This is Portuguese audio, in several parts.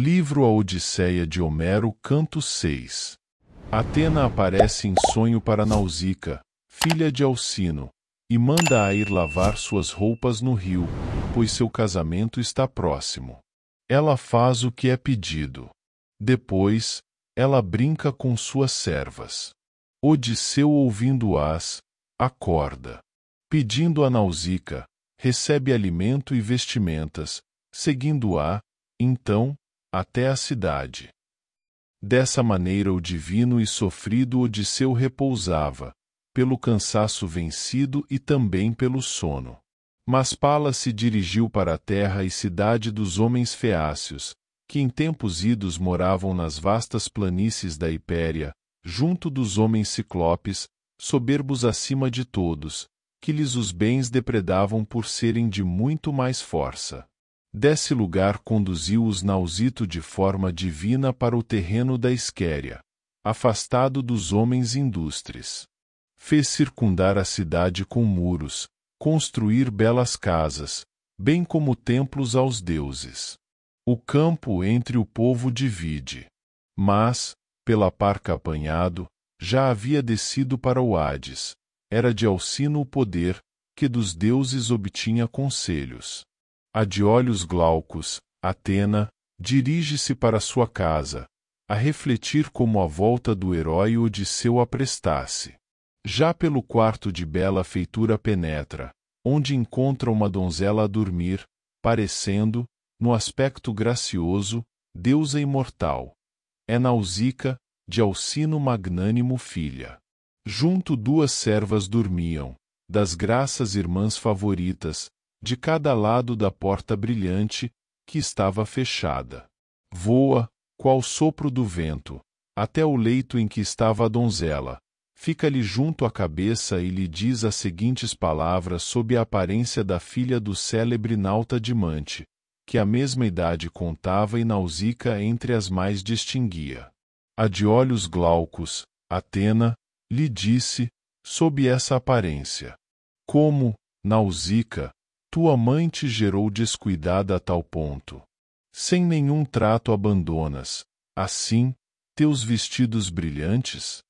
Livro A Odisseia de Homero, canto 6. Atena aparece em sonho para Nausica, filha de Alcino, e manda-a ir lavar suas roupas no rio, pois seu casamento está próximo. Ela faz o que é pedido. Depois, ela brinca com suas servas. Odisseu, ouvindo-as, acorda. Pedindo a Nausica, recebe alimento e vestimentas, seguindo-a, então, até a cidade. Dessa maneira o divino e sofrido Odisseu repousava, pelo cansaço vencido e também pelo sono. Mas Pala se dirigiu para a terra e cidade dos homens feácios, que em tempos idos moravam nas vastas planícies da Hipéria, junto dos homens ciclopes, soberbos acima de todos, que lhes os bens depredavam por serem de muito mais força desse lugar conduziu-os Nausito de forma divina para o terreno da Isquéria, afastado dos homens indústries. Fez circundar a cidade com muros, construir belas casas, bem como templos aos deuses. O campo entre o povo divide. Mas, pela parca apanhado, já havia descido para o Hades. Era de Alcino o poder, que dos deuses obtinha conselhos a de olhos glaucos, Atena, dirige-se para sua casa, a refletir como a volta do herói Odisseu aprestasse. Já pelo quarto de bela feitura penetra, onde encontra uma donzela a dormir, parecendo, no aspecto gracioso, deusa imortal. É Nausica, de Alcino magnânimo filha. Junto duas servas dormiam, das graças irmãs favoritas, de cada lado da porta brilhante, que estava fechada. Voa, qual sopro do vento, até o leito em que estava a donzela. Fica-lhe junto à cabeça e lhe diz as seguintes palavras sob a aparência da filha do célebre nauta de Mante, que a mesma idade contava e Nausica entre as mais distinguia. A de olhos glaucos, Atena, lhe disse, sob essa aparência. Como, Nausica, tua mãe te gerou descuidada a tal ponto. Sem nenhum trato abandonas, assim, teus vestidos brilhantes?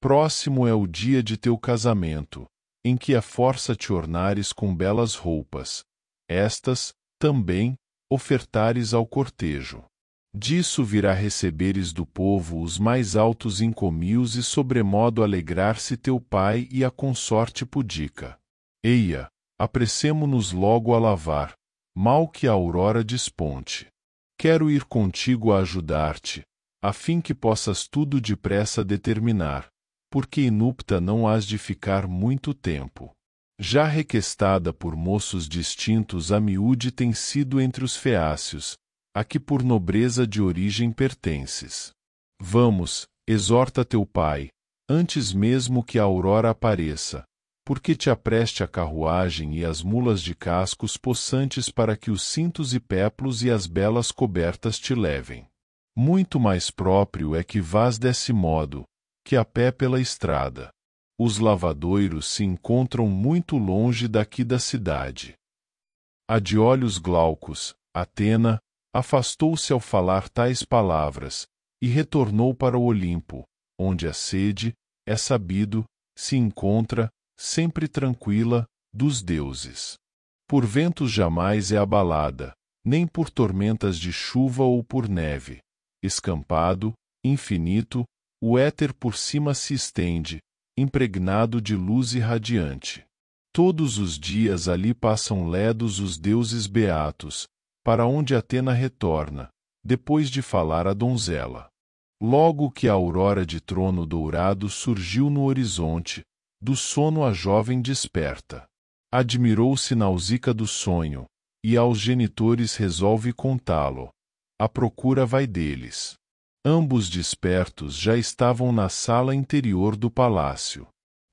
Próximo é o dia de teu casamento, em que a força te ornares com belas roupas. Estas, também, ofertares ao cortejo. Disso virá receberes do povo os mais altos encomios e sobremodo alegrar-se teu pai e a consorte pudica. Eia, Apressemo-nos logo a lavar, mal que a aurora desponte. Quero ir contigo a ajudar-te, a fim que possas tudo depressa determinar, porque inupta não has de ficar muito tempo. Já requestada por moços distintos a miúde tem sido entre os feácios, a que por nobreza de origem pertences. Vamos, exorta teu pai, antes mesmo que a aurora apareça, porque te apreste a carruagem e as mulas de cascos possantes para que os cintos e peplos e as belas cobertas te levem. Muito mais próprio é que vás desse modo, que a pé pela estrada. Os lavadoiros se encontram muito longe daqui da cidade. A de olhos glaucos, Atena, afastou-se ao falar tais palavras, e retornou para o Olimpo, onde a sede, é sabido, se encontra, sempre tranquila, dos deuses. Por ventos jamais é abalada, nem por tormentas de chuva ou por neve. Escampado, infinito, o éter por cima se estende, impregnado de luz irradiante. Todos os dias ali passam ledos os deuses beatos, para onde Atena retorna, depois de falar à donzela. Logo que a aurora de trono dourado surgiu no horizonte, do sono a jovem desperta. Admirou-se Nausica do sonho, e aos genitores resolve contá-lo. A procura vai deles. Ambos despertos já estavam na sala interior do palácio.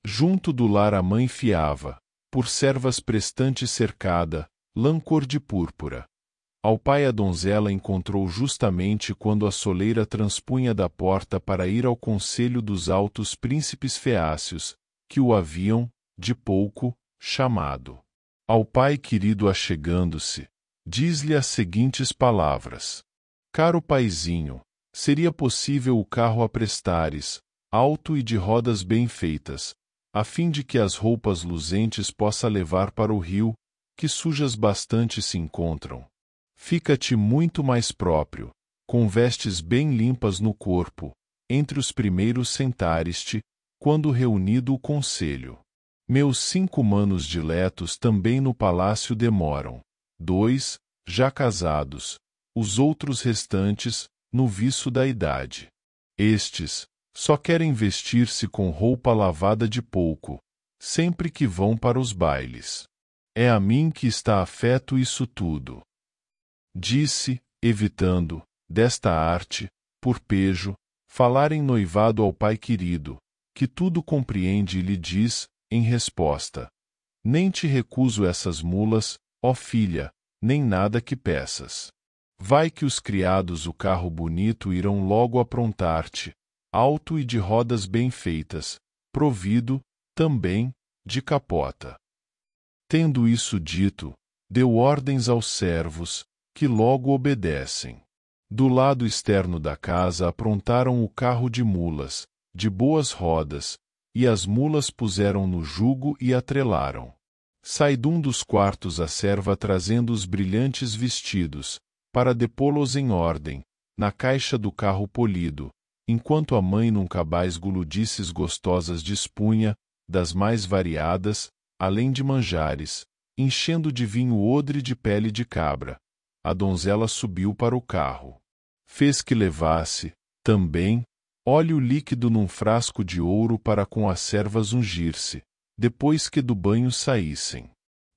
Junto do lar a mãe fiava, por servas prestante cercada, lã cor de púrpura. Ao pai a donzela encontrou justamente quando a soleira transpunha da porta para ir ao conselho dos altos príncipes feácios, que o haviam, de pouco, chamado. Ao pai querido achegando-se, diz-lhe as seguintes palavras. Caro paizinho, seria possível o carro aprestares, alto e de rodas bem feitas, a fim de que as roupas luzentes possa levar para o rio, que sujas bastante se encontram. Fica-te muito mais próprio, com vestes bem limpas no corpo, entre os primeiros sentares-te, quando reunido o conselho. Meus cinco manos diletos também no palácio demoram. Dois, já casados, os outros restantes, no viço da idade. Estes, só querem vestir-se com roupa lavada de pouco, sempre que vão para os bailes. É a mim que está afeto isso tudo. Disse, evitando, desta arte, por pejo, falar em noivado ao pai querido, que tudo compreende e lhe diz, em resposta: Nem te recuso essas mulas, ó filha, nem nada que peças. Vai que os criados o carro bonito irão logo aprontar-te, alto e de rodas bem feitas, provido, também, de capota. Tendo isso dito, deu ordens aos servos, que logo obedecem. Do lado externo da casa aprontaram o carro de mulas, de boas rodas, e as mulas puseram no jugo e atrelaram. Sai de um dos quartos a serva trazendo os brilhantes vestidos, para depô-los em ordem, na caixa do carro polido, enquanto a mãe num cabaz guludices gostosas dispunha, das mais variadas, além de manjares, enchendo de vinho odre de pele de cabra. A donzela subiu para o carro. Fez que levasse, também, Óleo líquido num frasco de ouro para com as servas ungir-se, depois que do banho saíssem.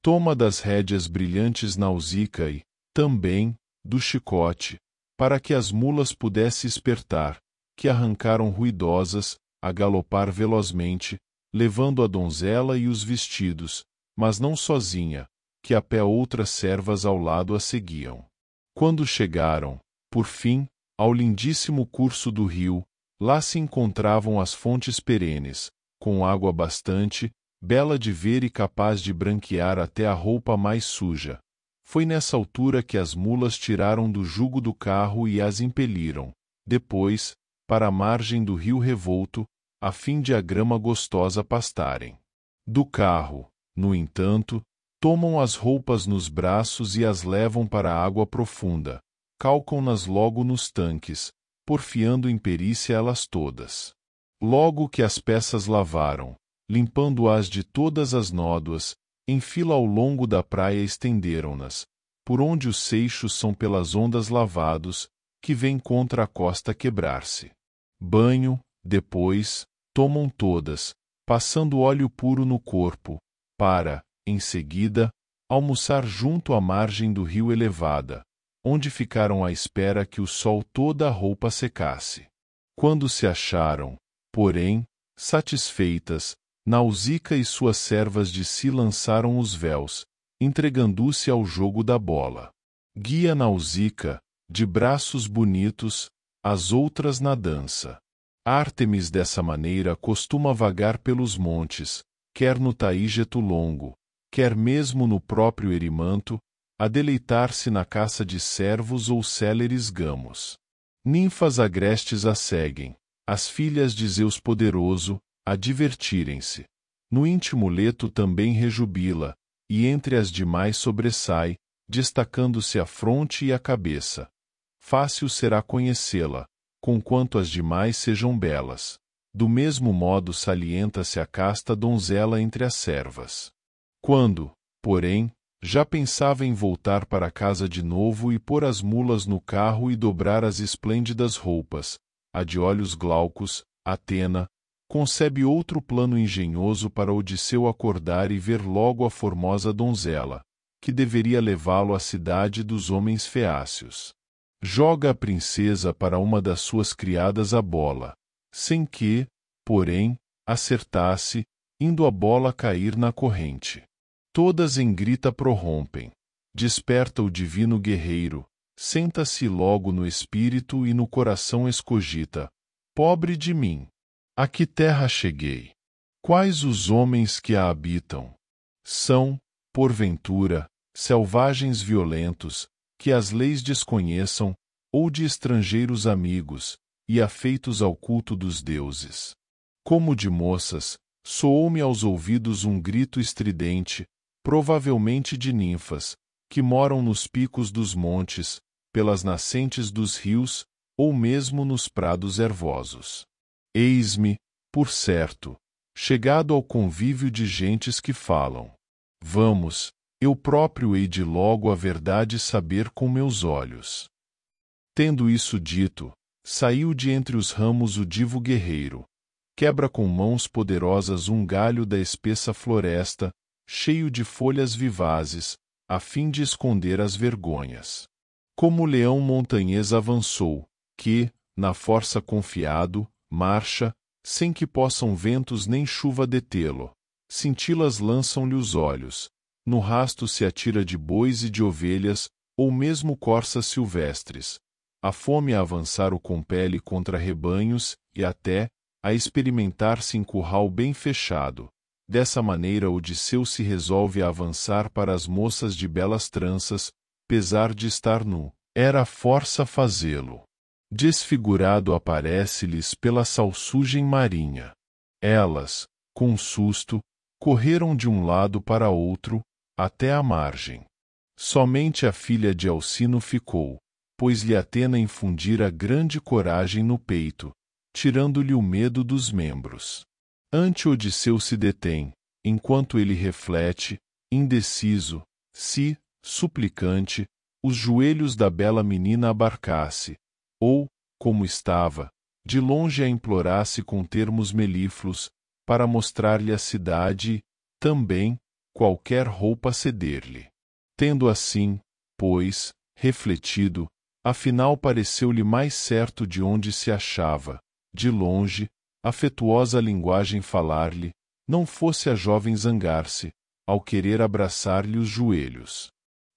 Toma das rédeas brilhantes nausica e, também, do chicote, para que as mulas pudesse espertar, que arrancaram ruidosas, a galopar velozmente, levando a donzela e os vestidos, mas não sozinha, que a pé outras servas ao lado a seguiam. Quando chegaram, por fim, ao lindíssimo curso do rio, Lá se encontravam as fontes perenes, com água bastante, bela de ver e capaz de branquear até a roupa mais suja. Foi nessa altura que as mulas tiraram do jugo do carro e as impeliram, depois, para a margem do rio revolto, a fim de a grama gostosa pastarem. Do carro, no entanto, tomam as roupas nos braços e as levam para a água profunda, calcam-nas logo nos tanques, porfiando em perícia elas todas. Logo que as peças lavaram, limpando-as de todas as nódoas, em fila ao longo da praia estenderam-nas, por onde os seixos são pelas ondas lavados, que vêm contra a costa quebrar-se. Banho, depois, tomam todas, passando óleo puro no corpo, para, em seguida, almoçar junto à margem do rio elevada, onde ficaram à espera que o sol toda a roupa secasse. Quando se acharam, porém, satisfeitas, Nausica e suas servas de si lançaram os véus, entregando-se ao jogo da bola. Guia Nausica, de braços bonitos, as outras na dança. Ártemis dessa maneira costuma vagar pelos montes, quer no Taígeto longo, quer mesmo no próprio Erimanto, a deleitar-se na caça de servos ou céleres gamos. Ninfas agrestes a seguem, as filhas de Zeus poderoso, a divertirem-se. No íntimo leto também rejubila, e entre as demais sobressai, destacando-se a fronte e a cabeça. Fácil será conhecê-la, conquanto as demais sejam belas. Do mesmo modo salienta-se a casta donzela entre as servas. Quando, porém, já pensava em voltar para casa de novo e pôr as mulas no carro e dobrar as esplêndidas roupas, a de olhos glaucos, Atena, concebe outro plano engenhoso para Odisseu acordar e ver logo a formosa donzela, que deveria levá-lo à cidade dos homens feácios. Joga a princesa para uma das suas criadas a bola, sem que, porém, acertasse, indo a bola cair na corrente todas em grita prorrompem. Desperta o divino guerreiro, senta-se logo no espírito e no coração escogita: Pobre de mim! A que terra cheguei? Quais os homens que a habitam? São, porventura, selvagens violentos, que as leis desconheçam, ou de estrangeiros amigos, e afeitos ao culto dos deuses. Como de moças, soou-me aos ouvidos um grito estridente, provavelmente de ninfas, que moram nos picos dos montes, pelas nascentes dos rios, ou mesmo nos prados ervosos. Eis-me, por certo, chegado ao convívio de gentes que falam. Vamos, eu próprio hei de logo a verdade saber com meus olhos. Tendo isso dito, saiu de entre os ramos o divo guerreiro, quebra com mãos poderosas um galho da espessa floresta, cheio de folhas vivazes, a fim de esconder as vergonhas. Como o leão montanhês avançou, que, na força confiado, marcha, sem que possam ventos nem chuva detê-lo. Cintilas lançam-lhe os olhos, no rasto se atira de bois e de ovelhas, ou mesmo corças silvestres. A fome a avançar o compele contra rebanhos, e até, a experimentar-se em curral bem fechado, Dessa maneira Odisseu se resolve a avançar para as moças de belas tranças, pesar de estar nu, era força fazê-lo. Desfigurado aparece-lhes pela salsugem marinha. Elas, com susto, correram de um lado para outro, até a margem. Somente a filha de Alcino ficou, pois lhe Atena infundira grande coragem no peito, tirando-lhe o medo dos membros. Ante Odisseu se detém, enquanto ele reflete, indeciso, se, suplicante, os joelhos da bela menina abarcasse, ou, como estava, de longe a implorasse com termos melífluos, para mostrar-lhe a cidade, também, qualquer roupa ceder-lhe. Tendo assim, pois, refletido, afinal pareceu-lhe mais certo de onde se achava, de longe, afetuosa linguagem falar-lhe, não fosse a jovem zangar-se, ao querer abraçar-lhe os joelhos.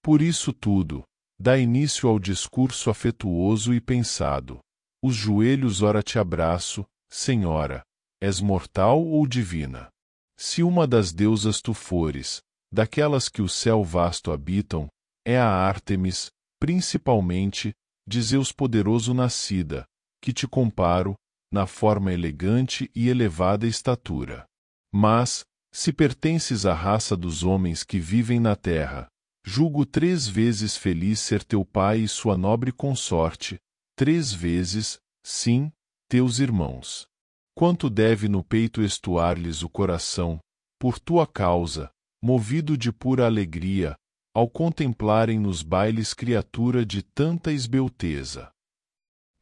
Por isso tudo, dá início ao discurso afetuoso e pensado. Os joelhos ora te abraço, Senhora, és mortal ou divina? Se uma das deusas tu fores, daquelas que o céu vasto habitam, é a Ártemis, principalmente, de Zeus poderoso nascida, que te comparo, na forma elegante e elevada estatura. Mas, se pertences à raça dos homens que vivem na terra, julgo três vezes feliz ser teu pai e sua nobre consorte, três vezes, sim, teus irmãos. Quanto deve no peito estuar-lhes o coração, por tua causa, movido de pura alegria, ao contemplarem nos bailes criatura de tanta esbelteza.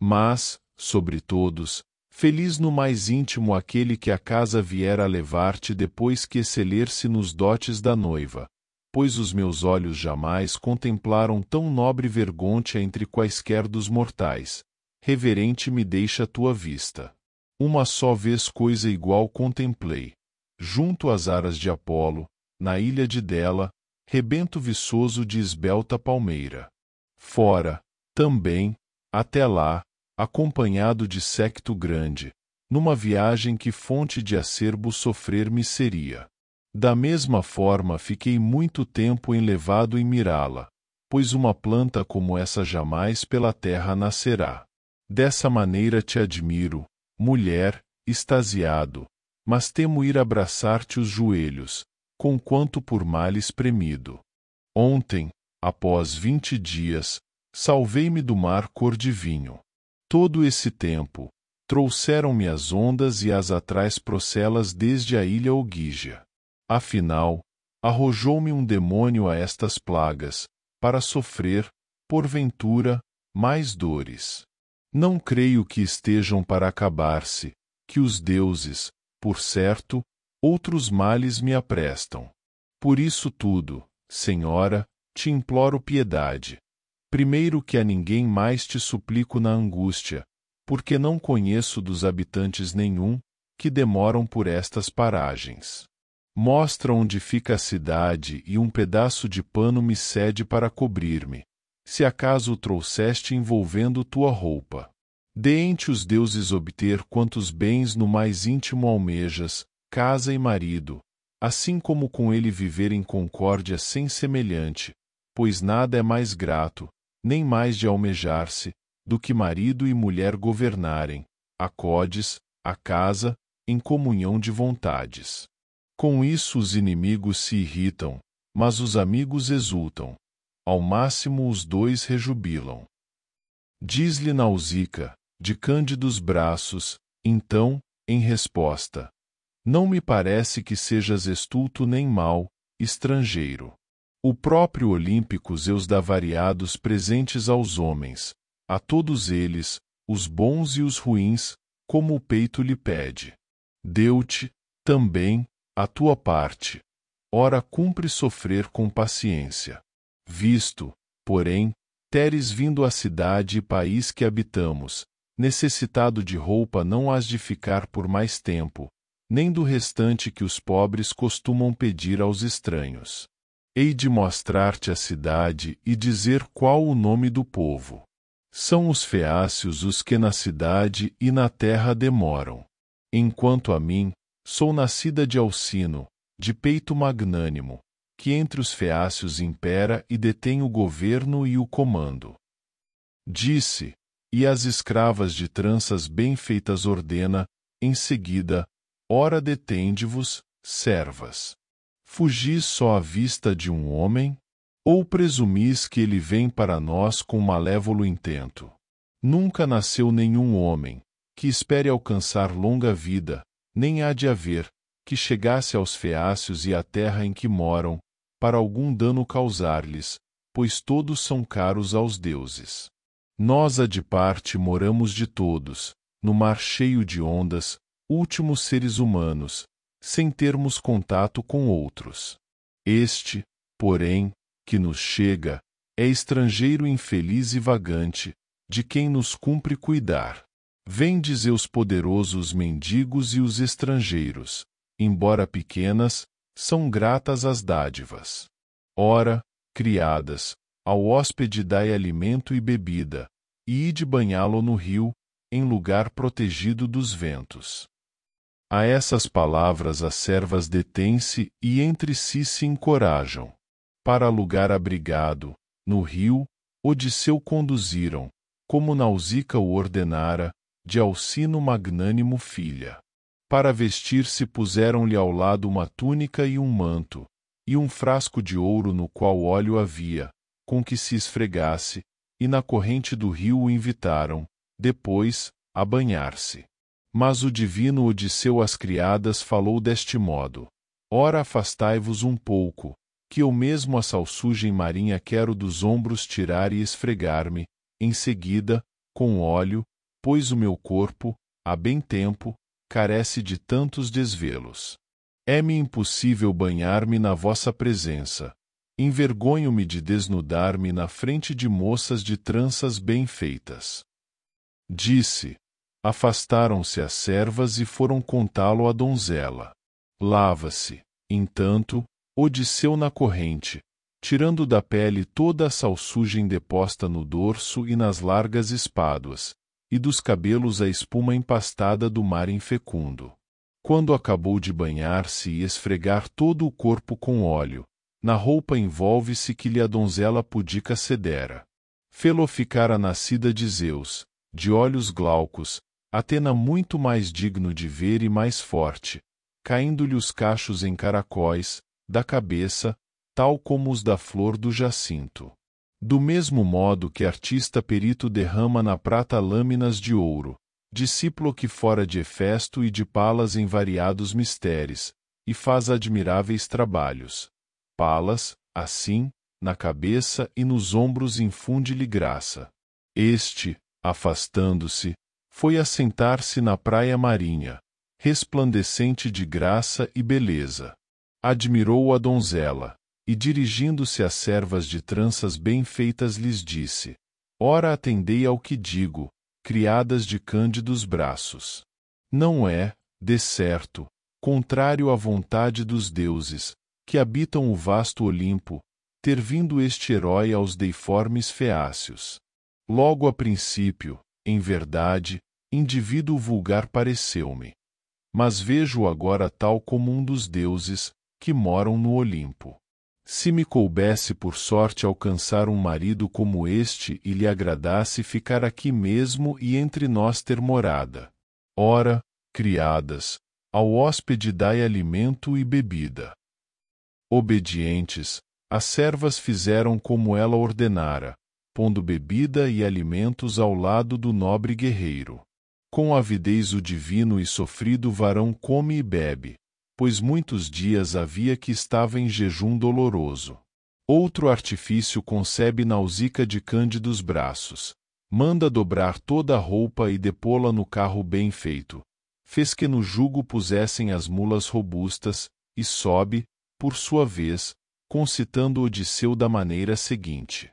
Mas, sobre todos, Feliz no mais íntimo aquele que a casa vier a levar-te depois que exceler-se nos dotes da noiva, pois os meus olhos jamais contemplaram tão nobre vergonte entre quaisquer dos mortais. Reverente me deixa a tua vista. Uma só vez coisa igual contemplei. Junto às aras de Apolo, na ilha de Dela, rebento viçoso de esbelta palmeira. Fora, também, até lá, acompanhado de séquito grande, numa viagem que fonte de acerbo sofrer-me seria. Da mesma forma fiquei muito tempo enlevado em mirá-la, pois uma planta como essa jamais pela terra nascerá. Dessa maneira te admiro, mulher, extasiado, mas temo ir abraçar-te os joelhos, conquanto por males premido. Ontem, após vinte dias, salvei-me do mar cor de vinho. Todo esse tempo, trouxeram-me as ondas e as atrás procelas desde a ilha Ogija. Afinal, arrojou-me um demônio a estas plagas, para sofrer, porventura, mais dores. Não creio que estejam para acabar-se, que os deuses, por certo, outros males me aprestam. Por isso tudo, Senhora, te imploro piedade. Primeiro que a ninguém mais te suplico na angústia, porque não conheço dos habitantes nenhum, que demoram por estas paragens. Mostra onde fica a cidade e um pedaço de pano me cede para cobrir-me, se acaso o trouxeste envolvendo tua roupa. Dente os deuses obter quantos bens no mais íntimo almejas, casa e marido, assim como com ele viver em concórdia sem semelhante, pois nada é mais grato, nem mais de almejar-se, do que marido e mulher governarem, acodes, a casa, em comunhão de vontades. Com isso os inimigos se irritam, mas os amigos exultam. Ao máximo os dois rejubilam. Diz-lhe Nausica, de cândidos braços, então, em resposta: Não me parece que sejas estulto nem mau, estrangeiro. O próprio Olímpico Zeus dá variados presentes aos homens, a todos eles, os bons e os ruins, como o peito lhe pede. Deu-te, também, a tua parte. Ora cumpre sofrer com paciência. Visto, porém, teres vindo à cidade e país que habitamos, necessitado de roupa não has de ficar por mais tempo, nem do restante que os pobres costumam pedir aos estranhos. Hei de mostrar-te a cidade e dizer qual o nome do povo. São os feácios os que na cidade e na terra demoram. Enquanto a mim, sou nascida de Alcino, de peito magnânimo, que entre os feácios impera e detém o governo e o comando. Disse, e as escravas de tranças bem feitas ordena, em seguida, ora detende-vos, servas fugis só à vista de um homem? Ou presumis que ele vem para nós com malévolo intento? Nunca nasceu nenhum homem, que espere alcançar longa vida, nem há de haver, que chegasse aos feácios e à terra em que moram, para algum dano causar-lhes, pois todos são caros aos deuses. Nós a de parte moramos de todos, no mar cheio de ondas, últimos seres humanos, sem termos contato com outros. Este, porém, que nos chega, é estrangeiro infeliz e vagante, de quem nos cumpre cuidar. Vendes os poderosos mendigos e os estrangeiros, embora pequenas, são gratas às dádivas. Ora, criadas, ao hóspede dai alimento e bebida, e ide banhá-lo no rio, em lugar protegido dos ventos. A essas palavras as servas detêm-se e entre si se encorajam. Para lugar abrigado, no rio, Odisseu conduziram, como Nausica o ordenara, de Alcino magnânimo filha. Para vestir-se puseram-lhe ao lado uma túnica e um manto, e um frasco de ouro no qual óleo havia, com que se esfregasse, e na corrente do rio o invitaram, depois, a banhar-se. Mas o divino Odisseu às criadas falou deste modo: Ora, afastai-vos um pouco, que eu mesmo a salsugem marinha quero dos ombros tirar e esfregar-me, em seguida, com óleo, pois o meu corpo, há bem tempo, carece de tantos desvelos. É-me impossível banhar-me na vossa presença. Envergonho-me de desnudar-me na frente de moças de tranças bem feitas. Disse, Afastaram-se as servas e foram contá-lo à donzela. Lava-se, entanto, Odisseu na corrente, tirando da pele toda a salsugem deposta no dorso e nas largas espáduas, e dos cabelos a espuma empastada do mar infecundo. Quando acabou de banhar-se e esfregar todo o corpo com óleo, na roupa envolve-se que lhe a donzela pudica cedera. Fê-lo ficar a nascida de Zeus, de olhos glaucos, Atena muito mais digno de ver e mais forte, caindo-lhe os cachos em caracóis, da cabeça, tal como os da flor do jacinto. Do mesmo modo que artista perito derrama na prata lâminas de ouro, discípulo que fora de Efesto e de Palas em variados mistérios, e faz admiráveis trabalhos. Palas, assim, na cabeça e nos ombros infunde-lhe graça. Este, afastando-se, foi assentar-se na praia marinha, resplandecente de graça e beleza. Admirou a donzela, e dirigindo-se às servas de tranças bem feitas lhes disse, Ora atendei ao que digo, criadas de cândidos braços. Não é, de certo, contrário à vontade dos deuses, que habitam o vasto Olimpo, ter vindo este herói aos deiformes feácios. Logo a princípio, em verdade, indivíduo vulgar pareceu-me. Mas vejo-o agora tal como um dos deuses, que moram no Olimpo. Se me coubesse por sorte alcançar um marido como este e lhe agradasse ficar aqui mesmo e entre nós ter morada. Ora, criadas, ao hóspede dai alimento e bebida. Obedientes, as servas fizeram como ela ordenara, pondo bebida e alimentos ao lado do nobre guerreiro. Com avidez o divino e sofrido varão come e bebe, pois muitos dias havia que estava em jejum doloroso. Outro artifício concebe Nausica de Cândidos braços, manda dobrar toda a roupa e depô-la no carro bem feito. Fez que no jugo pusessem as mulas robustas, e sobe, por sua vez, concitando Odisseu da maneira seguinte.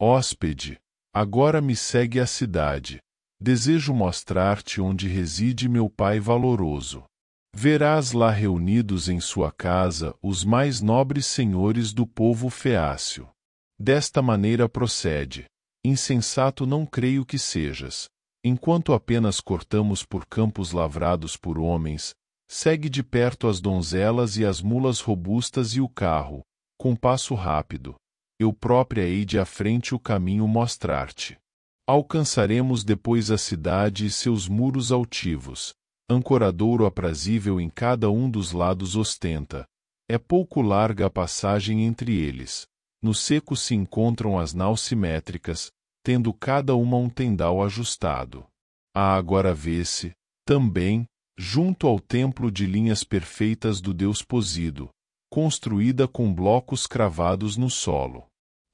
Hóspede, agora me segue à cidade, Desejo mostrar-te onde reside meu Pai valoroso. Verás lá reunidos em sua casa os mais nobres senhores do povo feácio. Desta maneira procede. Insensato não creio que sejas. Enquanto apenas cortamos por campos lavrados por homens, segue de perto as donzelas e as mulas robustas e o carro, com passo rápido. Eu própria hei de à frente o caminho mostrar-te. Alcançaremos depois a cidade e seus muros altivos. Ancoradouro aprazível em cada um dos lados ostenta. É pouco larga a passagem entre eles. No seco se encontram as naus simétricas, tendo cada uma um tendal ajustado. Ah, agora vê-se, também, junto ao templo de linhas perfeitas do Deus Posido, construída com blocos cravados no solo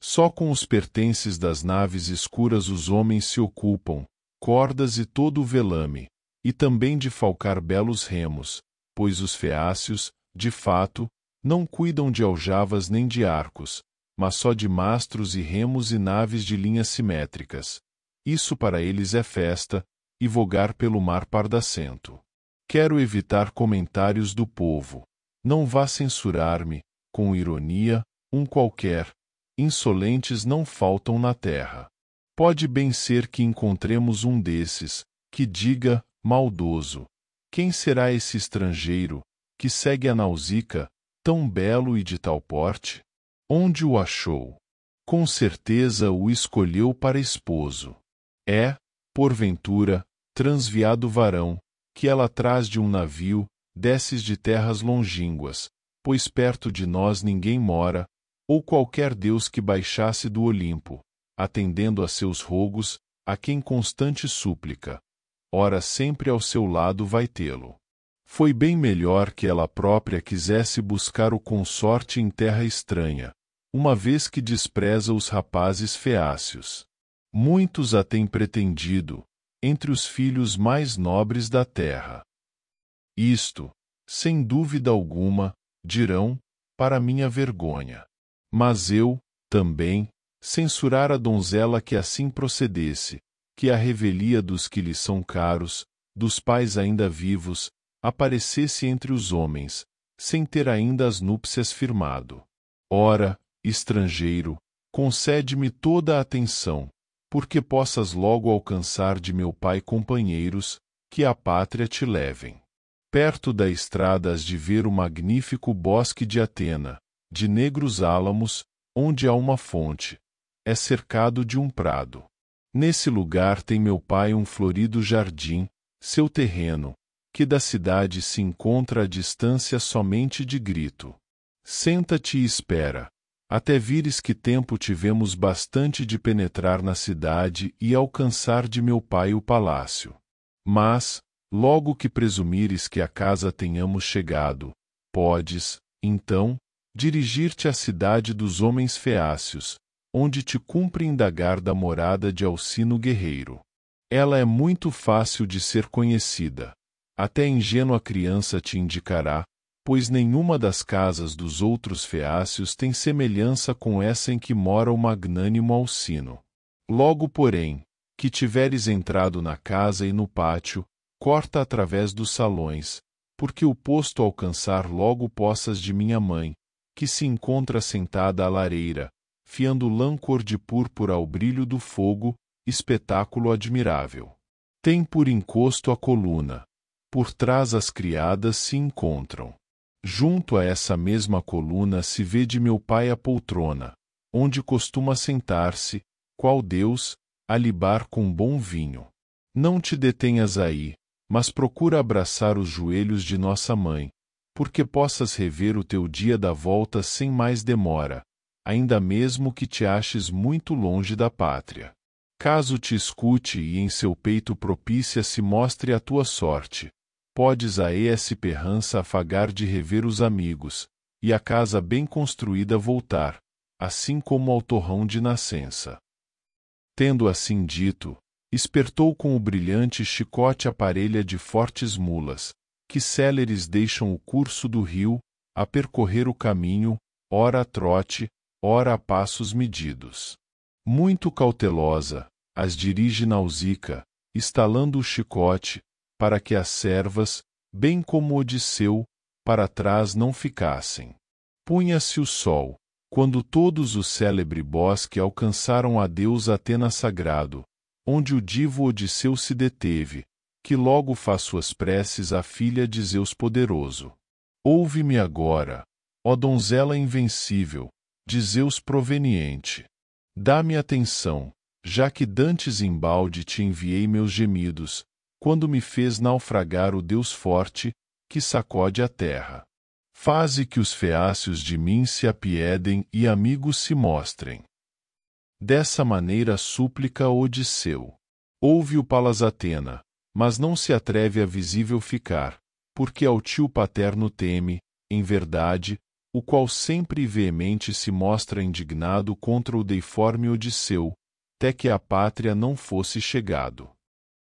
só com os pertences das naves escuras os homens se ocupam, cordas e todo o velame, e também de falcar belos remos, pois os feácios, de fato, não cuidam de aljavas nem de arcos, mas só de mastros e remos e naves de linhas simétricas. Isso para eles é festa, e vogar pelo mar pardacento. Quero evitar comentários do povo. Não vá censurar-me, com ironia, um qualquer, insolentes não faltam na terra. Pode bem ser que encontremos um desses, que diga, maldoso, quem será esse estrangeiro, que segue a Nausica, tão belo e de tal porte? Onde o achou? Com certeza o escolheu para esposo. É, porventura, transviado varão, que ela traz de um navio, desces de terras longínquas, pois perto de nós ninguém mora, ou qualquer deus que baixasse do Olimpo, atendendo a seus rogos, a quem constante súplica. Ora sempre ao seu lado vai tê-lo. Foi bem melhor que ela própria quisesse buscar o consorte em terra estranha, uma vez que despreza os rapazes feácios. Muitos a têm pretendido, entre os filhos mais nobres da terra. Isto, sem dúvida alguma, dirão, para minha vergonha. Mas eu, também, censurara a donzela que assim procedesse, que a revelia dos que lhe são caros, dos pais ainda vivos, aparecesse entre os homens, sem ter ainda as núpcias firmado. Ora, estrangeiro, concede-me toda a atenção, porque possas logo alcançar de meu pai companheiros, que a pátria te levem. Perto da estrada has de ver o magnífico bosque de Atena, de negros álamos, onde há uma fonte. É cercado de um prado. Nesse lugar tem meu pai um florido jardim, seu terreno, que da cidade se encontra a distância somente de grito. Senta-te e espera, até vires que tempo tivemos bastante de penetrar na cidade e alcançar de meu pai o palácio. Mas, logo que presumires que a casa tenhamos chegado, podes, então, dirigir-te à cidade dos homens feácios, onde te cumpre indagar da morada de Alcino Guerreiro. Ela é muito fácil de ser conhecida. Até ingênua criança te indicará, pois nenhuma das casas dos outros feácios tem semelhança com essa em que mora o magnânimo Alcino. Logo, porém, que tiveres entrado na casa e no pátio, corta através dos salões, porque o posto alcançar logo possas de minha mãe, que se encontra sentada à lareira, fiando lã cor de púrpura ao brilho do fogo, espetáculo admirável. Tem por encosto a coluna. Por trás as criadas se encontram. Junto a essa mesma coluna se vê de meu pai a poltrona, onde costuma sentar-se, qual Deus, a libar com bom vinho. Não te detenhas aí, mas procura abraçar os joelhos de nossa mãe, porque possas rever o teu dia da volta sem mais demora, ainda mesmo que te aches muito longe da pátria. Caso te escute e em seu peito propícia se mostre a tua sorte, podes a esse perrança afagar de rever os amigos, e a casa bem construída voltar, assim como ao torrão de nascença. Tendo assim dito, espertou com o brilhante chicote a parelha de fortes mulas, que céleres deixam o curso do rio, a percorrer o caminho, ora a trote, ora a passos medidos. Muito cautelosa, as dirige Nausica, estalando o chicote, para que as servas, bem como Odisseu, para trás não ficassem. Punha-se o sol, quando todos o célebre bosque alcançaram a Deus Atena sagrado, onde o divo Odisseu se deteve, que logo faz suas preces à filha de Zeus poderoso. Ouve-me agora, ó donzela invencível, de Zeus proveniente. Dá-me atenção, já que dantes embalde te enviei meus gemidos, quando me fez naufragar o Deus forte, que sacode a terra. Faze que os feácios de mim se apiedem e amigos se mostrem. Dessa maneira súplica Odisseu. Ouve o Palas Atena, mas não se atreve a visível ficar, porque ao tio paterno teme, em verdade, o qual sempre e veemente se mostra indignado contra o deiforme Odisseu, até que a pátria não fosse chegado.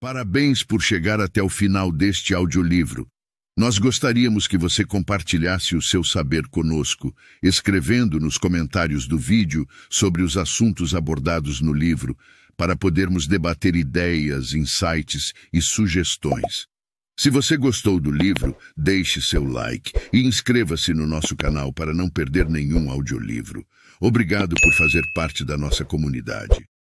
Parabéns por chegar até o final deste audiolivro. Nós gostaríamos que você compartilhasse o seu saber conosco, escrevendo nos comentários do vídeo sobre os assuntos abordados no livro, para podermos debater ideias, insights e sugestões. Se você gostou do livro, deixe seu like e inscreva-se no nosso canal para não perder nenhum audiolivro. Obrigado por fazer parte da nossa comunidade.